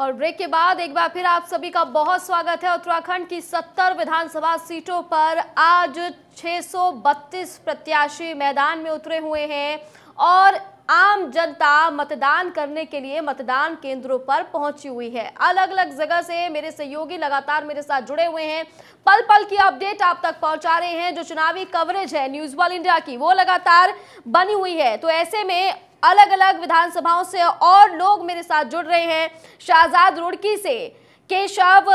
और ब्रेक के बाद एक बार फिर आप सभी का बहुत स्वागत है उत्तराखंड की 70 विधानसभा सीटों पर आज 632 प्रत्याशी मैदान में उतरे हुए हैं और आम जनता मतदान करने के लिए मतदान केंद्रों पर पहुंची हुई है अलग अलग जगह से मेरे सहयोगी लगातार मेरे साथ जुड़े हुए हैं पल पल की अपडेट आप तक पहुंचा रहे हैं जो चुनावी कवरेज है न्यूज वाल इंडिया की वो लगातार बनी हुई है तो ऐसे में अलग अलग विधानसभाओं से और लोग मेरे साथ जुड़ रहे हैं शाहजाद रुड़की से केशव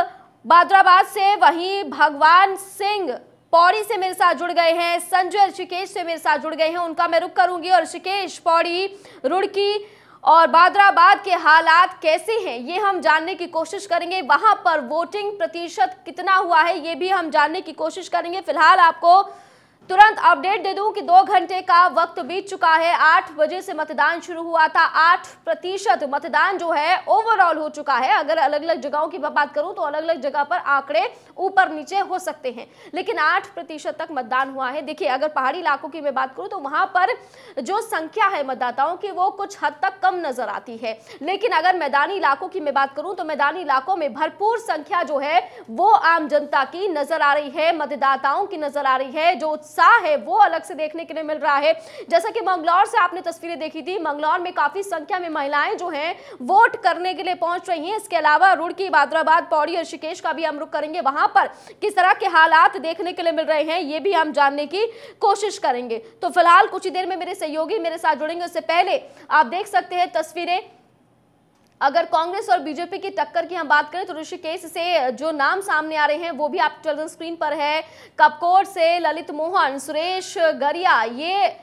बाद्राबाद से वहीं भगवान सिंह पौड़ी से मेरे साथ जुड़ गए हैं संजय ऋषिकेश से मेरे साथ जुड़ गए हैं उनका मैं रुक करूंगी और ऋषिकेश पौड़ी रुड़की और बाद्राबाद के हालात कैसे हैं ये हम जानने की कोशिश करेंगे वहां पर वोटिंग प्रतिशत कितना हुआ है ये भी हम जानने की कोशिश करेंगे फिलहाल आपको तुरंत अपडेट दे दूं कि दो घंटे का वक्त बीत चुका है आठ बजे से मतदान शुरू हुआ था आठ प्रतिशत मतदान जो है ओवरऑल हो चुका है अगर अलग अलग जगहों की बात करूं तो अलग अलग जगह पर आंकड़े ऊपर नीचे हो सकते हैं लेकिन आठ प्रतिशत तक मतदान हुआ है देखिए अगर पहाड़ी इलाकों की मैं बात करूं तो वहां पर जो संख्या है मतदाताओं की वो कुछ हद तक कम नजर आती है लेकिन अगर मैदानी इलाकों की मैं बात करूं तो मैदानी इलाकों में भरपूर संख्या जो है वो आम जनता की नजर आ रही है मतदाताओं की नजर आ रही है जो उत्साह है वो अलग से देखने के लिए मिल रहा है जैसा कि मंगलौर से आपने तस्वीरें देखी थी मंगलौर में काफ़ी संख्या में महिलाएं जो हैं वोट करने के लिए पहुंच रही हैं इसके अलावा रुड़की बादराबाद पौड़ी और शिकेश का भी हम रुख करेंगे वहां पर किस तरह के हालात देखने के लिए मिल रहे हैं ये भी हम जानने की कोशिश करेंगे तो फिलहाल कुछ ही देर में मेरे सहयोगी मेरे साथ जुड़ेंगे उससे पहले आप देख सकते हैं तस्वीरें अगर कांग्रेस और बीजेपी की टक्कर की हम बात करें तो ऋषिकेश से जो नाम सामने आ रहे हैं वो भी आप टेलीविजन स्क्रीन पर है कपकोट से ललित मोहन सुरेश गरिया ये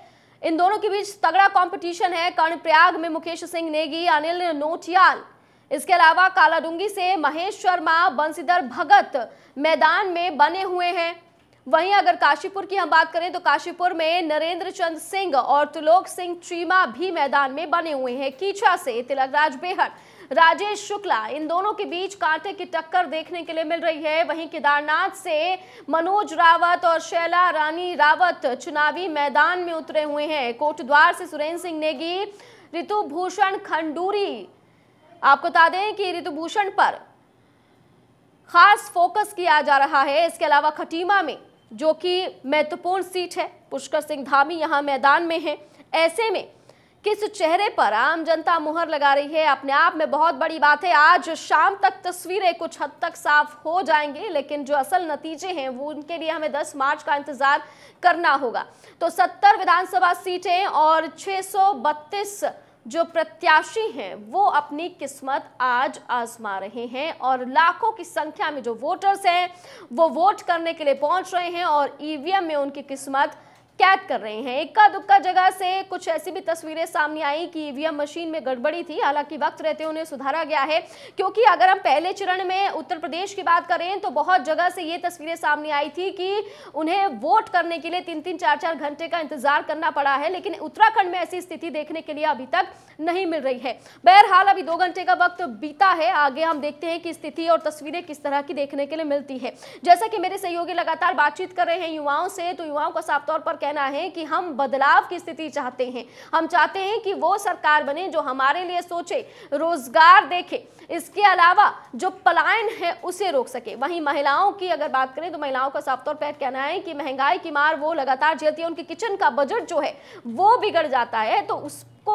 इन दोनों के बीच तगड़ा कंपटीशन है कर्णप्रयाग में मुकेश सिंह नेगी अनिल नोटियाल इसके अलावा कालाडूंगी से महेश शर्मा बंसीधर भगत मैदान में बने हुए हैं वहीं अगर काशीपुर की हम बात करें तो काशीपुर में नरेंद्र चंद सिंह और त्रिलोक सिंह चीमा भी मैदान में बने हुए हैं कीचा से तिलकराज बेहर राजेश शुक्ला इन दोनों के बीच कांटे की टक्कर देखने के लिए मिल रही है वहीं केदारनाथ से मनोज रावत और शैला रानी रावत चुनावी मैदान में उतरे हुए हैं कोटद्वार से सुरेंद्र सिंह नेगी ऋतुभूषण खंडूरी आपको बता दें कि ऋतुभूषण पर खास फोकस किया जा रहा है इसके अलावा खटीमा में जो कि महत्वपूर्ण सीट है पुष्कर सिंह धामी यहाँ मैदान में है ऐसे में किस चेहरे पर आम जनता मुहर लगा रही है अपने आप में बहुत बड़ी बात है आज शाम तक तस्वीरें कुछ हद तक साफ हो जाएंगे लेकिन जो असल नतीजे हैं वो उनके लिए हमें 10 मार्च का इंतजार करना होगा तो 70 विधानसभा सीटें और छह जो प्रत्याशी हैं वो अपनी किस्मत आज आजमा रहे हैं और लाखों की संख्या में जो वोटर्स हैं वो वोट करने के लिए पहुंच रहे हैं और ईवीएम e में उनकी किस्मत कैद कर रहे हैं इक्का दुक्का जगह से कुछ ऐसी भी तस्वीरें सामने आई कि ईवीएम मशीन में गड़बड़ी थी हालांकि वक्त रहते उन्हें सुधारा गया है क्योंकि अगर हम पहले चरण में उत्तर प्रदेश की बात करें तो बहुत जगह से ये तस्वीरें सामने आई थी कि उन्हें वोट करने के लिए तीन तीन चार चार घंटे का इंतजार करना पड़ा है लेकिन उत्तराखंड में ऐसी स्थिति देखने के लिए अभी तक नहीं मिल रही है बहरहाल अभी दो घंटे का वक्त बीता है आगे हम देखते हैं कि स्थिति और तस्वीरें किस तरह की देखने के लिए मिलती है जैसा कि मेरे सहयोगी लगातार बातचीत कर रहे हैं युवाओं से तो युवाओं का साफ तौर पर कहना कहना है कि हम बदलाव की स्थिति चाहते हैं हम चाहते हैं कि वो सरकार बने जो हमारे लिए सोचे रोजगार देखे इसके अलावा जो पलायन है उसे रोक सके वहीं महिलाओं की अगर बात करें तो महिलाओं का साफ तौर पर कहना है कि महंगाई की मार वो लगातार झेलती है उनके किचन का बजट जो है वो बिगड़ जाता है तो उस को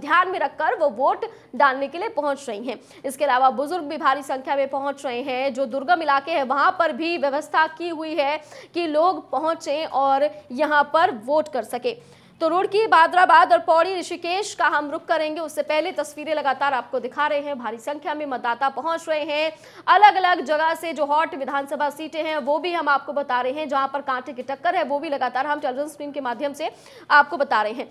ध्यान में रखकर वो वोट डालने के लिए पहुंच रही हैं इसके अलावा बुजुर्ग भी भारी संख्या में पहुंच रहे हैं जो दुर्गम इलाके हैं वहां पर भी व्यवस्था की हुई है कि लोग पहुंचें और यहाँ यहाँ पर वोट कर सके तो रुड़की बाद्राबाद और पौड़ी ऋषिकेश का हम रुख करेंगे उससे पहले तस्वीरें लगातार आपको दिखा रहे हैं भारी संख्या में मतदाता पहुंच रहे हैं अलग अलग जगह से जो हॉट विधानसभा सीटें हैं वो भी हम आपको बता रहे हैं जहां पर कांटे की टक्कर है वो भी लगातार हम टेलीविजन स्क्रीन के माध्यम से आपको बता रहे हैं